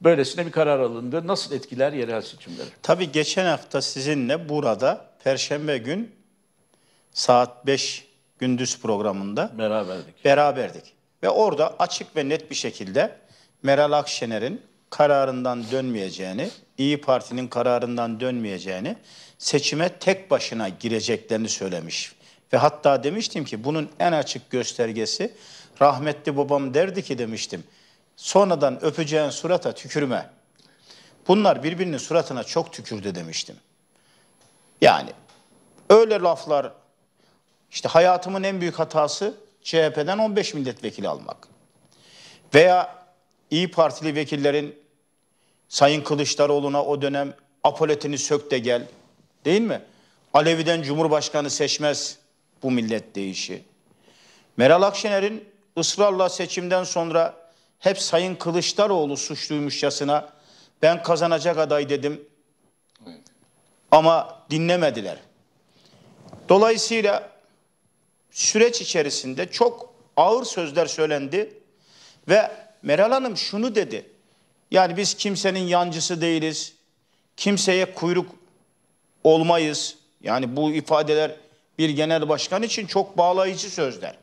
Böylesine bir karar alındı. Nasıl etkiler yerel seçimleri? Tabii geçen hafta sizinle burada Perşembe gün saat 5 gündüz programında beraberdik. Beraberdik. Ve orada açık ve net bir şekilde Meral Akşener'in kararından dönmeyeceğini, İyi Parti'nin kararından dönmeyeceğini, seçime tek başına gireceklerini söylemiş. Ve hatta demiştim ki bunun en açık göstergesi rahmetli babam derdi ki demiştim Sonradan öpeceğin surata tükürme. Bunlar birbirinin suratına çok tükürdü demiştim. Yani öyle laflar işte hayatımın en büyük hatası CHP'den 15 milletvekili almak. Veya İyi Partili vekillerin Sayın Kılıçdaroğlu'na o dönem apoletini sök de gel. Değil mi? Alevi'den Cumhurbaşkanı seçmez bu millet değişi. Meral Akşener'in ısrarla seçimden sonra hep Sayın Kılıçdaroğlu suçluymuşçasına ben kazanacak aday dedim. Ama dinlemediler. Dolayısıyla süreç içerisinde çok ağır sözler söylendi ve Meral Hanım şunu dedi. Yani biz kimsenin yancısı değiliz. Kimseye kuyruk olmayız. Yani bu ifadeler bir genel başkan için çok bağlayıcı sözler.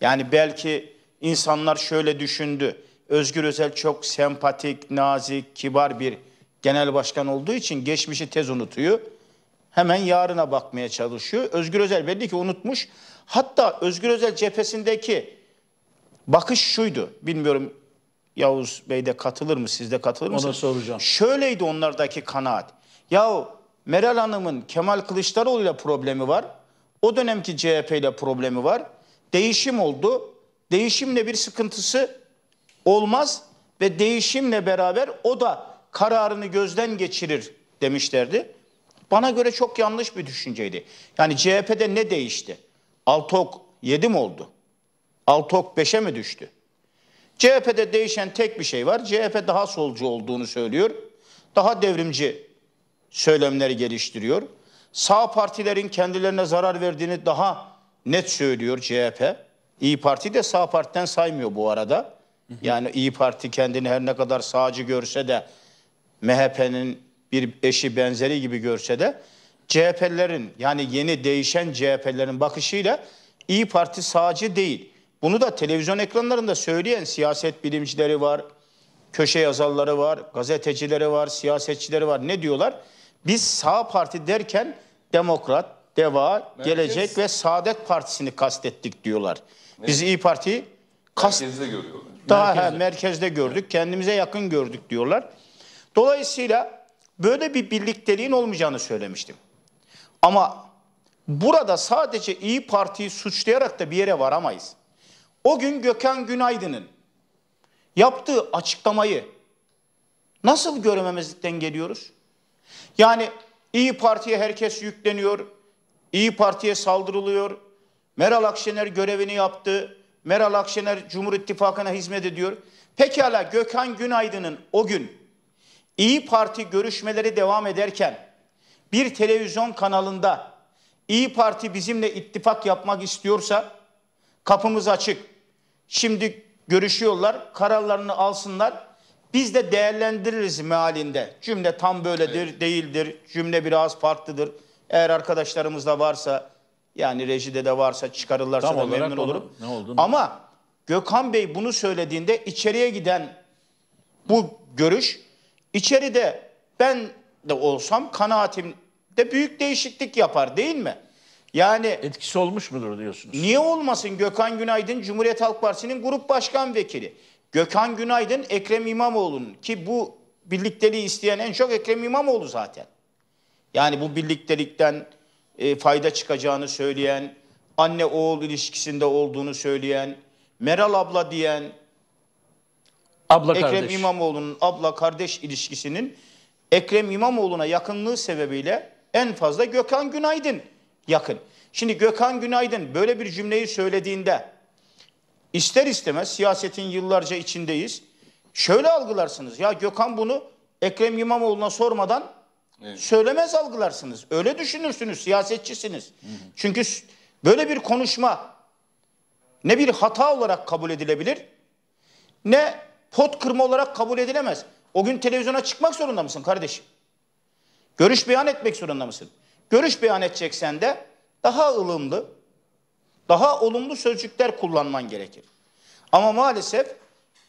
Yani belki İnsanlar şöyle düşündü. Özgür Özel çok sempatik, nazik, kibar bir genel başkan olduğu için geçmişi tez unutuyor. Hemen yarına bakmaya çalışıyor. Özgür Özel belli ki unutmuş. Hatta Özgür Özel cephesindeki bakış şuydu. Bilmiyorum Yavuz Bey de katılır mı, siz de katılır mısınız? Ona soracağım. Şöyleydi onlardaki kanaat. Yahu Meral Hanım'ın Kemal Kılıçdaroğlu ile problemi var. O dönemki CHP ile problemi var. Değişim oldu. Değişimle bir sıkıntısı olmaz ve değişimle beraber o da kararını gözden geçirir demişlerdi. Bana göre çok yanlış bir düşünceydi. Yani CHP'de ne değişti? Altok 7 mi oldu? Altok 5'e mi düştü? CHP'de değişen tek bir şey var. CHP daha solcu olduğunu söylüyor. Daha devrimci söylemleri geliştiriyor. Sağ partilerin kendilerine zarar verdiğini daha net söylüyor CHP. İyi Parti de sağ partiden saymıyor bu arada. Yani İyi Parti kendini her ne kadar sağcı görse de MHP'nin bir eşi benzeri gibi görse de CHP'lerin yani yeni değişen CHP'lerin bakışıyla İyi Parti sağcı değil. Bunu da televizyon ekranlarında söyleyen siyaset bilimcileri var, köşe yazarları var, gazetecileri var, siyasetçileri var. Ne diyorlar? Biz sağ parti derken demokrat, deva, Merkez. gelecek ve saadet partisini kastettik diyorlar. Ne? Biz İyi Parti'yi kast... Merkezde görüyorlar. Daha merkezde. He, merkezde gördük, kendimize yakın gördük diyorlar. Dolayısıyla böyle bir birlikteliğin olmayacağını söylemiştim. Ama burada sadece İyi Parti'yi suçlayarak da bir yere varamayız. O gün Gökhan Günaydın'ın yaptığı açıklamayı nasıl görememezlikten geliyoruz? Yani İyi Parti'ye herkes yükleniyor, İyi Parti'ye saldırılıyor, Meral Akşener görevini yaptı. Meral Akşener Cumhur İttifakı'na hizmet ediyor. Pekala Gökhan Günaydın'ın o gün İyi Parti görüşmeleri devam ederken bir televizyon kanalında İyi Parti bizimle ittifak yapmak istiyorsa kapımız açık. Şimdi görüşüyorlar, kararlarını alsınlar. Biz de değerlendiririz mealinde. Cümle tam böyledir, evet. değildir. Cümle biraz farklıdır. Eğer arkadaşlarımız da varsa yani rejide de varsa çıkarırlarsa Tam da olarak memnun olurum. ne olduğunu- Ama Gökhan Bey bunu söylediğinde içeriye giden bu görüş içeride ben de olsam de büyük değişiklik yapar değil mi? Yani Etkisi olmuş mudur diyorsunuz? Niye olmasın Gökhan Günaydın Cumhuriyet Halk Partisi'nin grup başkan vekili. Gökhan Günaydın Ekrem İmamoğlu'nun ki bu birlikteliği isteyen en çok Ekrem İmamoğlu zaten. Yani bu birliktelikten e, fayda çıkacağını söyleyen, anne oğul ilişkisinde olduğunu söyleyen, Meral abla diyen, abla Ekrem kardeş. İmamoğlu'nun abla kardeş ilişkisinin Ekrem İmamoğlu'na yakınlığı sebebiyle en fazla Gökhan Günaydın yakın. Şimdi Gökhan Günaydın böyle bir cümleyi söylediğinde ister istemez siyasetin yıllarca içindeyiz. Şöyle algılarsınız ya Gökhan bunu Ekrem İmamoğlu'na sormadan Söylemez algılarsınız. Öyle düşünürsünüz. Siyasetçisiniz. Hı hı. Çünkü böyle bir konuşma ne bir hata olarak kabul edilebilir ne pot kırma olarak kabul edilemez. O gün televizyona çıkmak zorunda mısın kardeşim? Görüş beyan etmek zorunda mısın? Görüş beyan edeceksen de daha ılımlı, daha olumlu sözcükler kullanman gerekir. Ama maalesef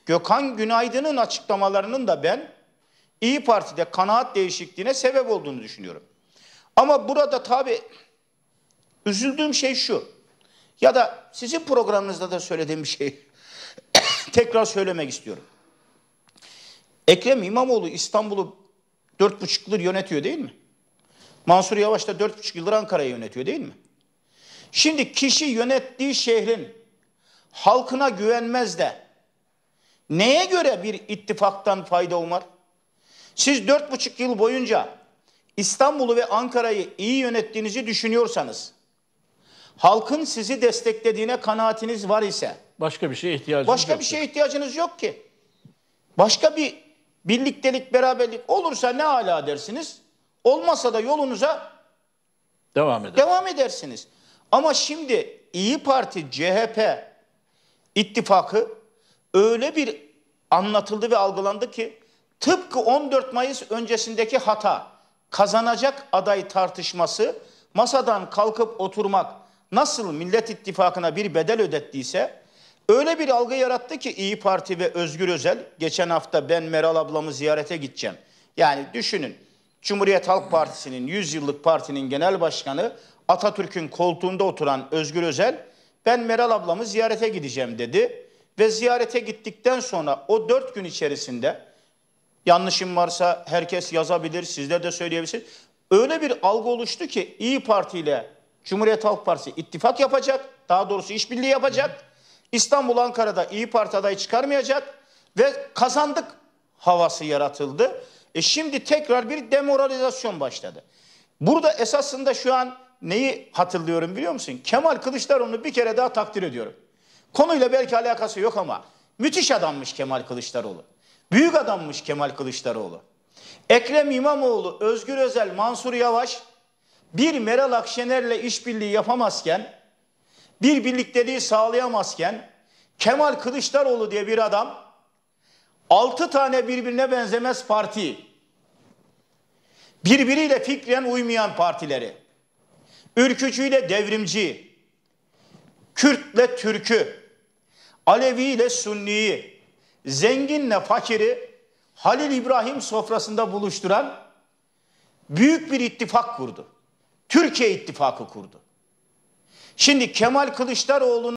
Gökhan Günaydın'ın açıklamalarının da ben İyi Parti'de kanaat değişikliğine sebep olduğunu düşünüyorum. Ama burada tabii üzüldüğüm şey şu. Ya da sizin programınızda da söylediğim bir şey tekrar söylemek istiyorum. Ekrem İmamoğlu İstanbul'u dört buçuk yıldır yönetiyor değil mi? Mansur Yavaş da dört buçuk yıldır Ankara'yı yönetiyor değil mi? Şimdi kişi yönettiği şehrin halkına güvenmez de neye göre bir ittifaktan fayda umar? Siz dört buçuk yıl boyunca İstanbul'u ve Ankara'yı iyi yönettiğinizi düşünüyorsanız, halkın sizi desteklediğine kanaatiniz var ise, başka bir şeye ihtiyacınız başka yok. bir şeye ihtiyacınız yok ki. Başka bir birliktelik, beraberlik olursa ne ala dersiniz? Olmasa da yolunuza devam eder. Devam edersiniz. Ama şimdi İyi Parti, CHP ittifakı öyle bir anlatıldı ve algılandı ki Tıpkı 14 Mayıs öncesindeki hata, kazanacak aday tartışması, masadan kalkıp oturmak nasıl Millet İttifakı'na bir bedel ödettiyse öyle bir algı yarattı ki İyi Parti ve Özgür Özel geçen hafta ben Meral ablamı ziyarete gideceğim. Yani düşünün Cumhuriyet Halk Partisi'nin 100 yıllık partinin genel başkanı Atatürk'ün koltuğunda oturan Özgür Özel ben Meral ablamı ziyarete gideceğim dedi ve ziyarete gittikten sonra o dört gün içerisinde Yanlışım varsa herkes yazabilir, sizler de söyleyebilirsiniz. Öyle bir algı oluştu ki İyi Parti ile Cumhuriyet Halk Partisi ittifak yapacak, daha doğrusu işbirliği yapacak. İstanbul Ankara'da İyi Parti adayı çıkarmayacak ve kazandık havası yaratıldı. E şimdi tekrar bir demoralizasyon başladı. Burada esasında şu an neyi hatırlıyorum biliyor musun? Kemal Kılıçdaroğlu'nu bir kere daha takdir ediyorum. Konuyla belki alakası yok ama müthiş adammış Kemal Kılıçdaroğlu. Büyük adammış Kemal Kılıçdaroğlu. Ekrem İmamoğlu, Özgür Özel, Mansur Yavaş bir Meral Akşener'le işbirliği yapamazken, bir birlikteliği sağlayamazken Kemal Kılıçdaroğlu diye bir adam altı tane birbirine benzemez parti, birbiriyle fikren uymayan partileri, ürkücüyle devrimci, Kürtle Türk'ü, Alevi ile Sünni'yi, zenginle fakiri Halil İbrahim sofrasında buluşturan büyük bir ittifak kurdu. Türkiye ittifakı kurdu. Şimdi Kemal Kılıçdaroğlu'nun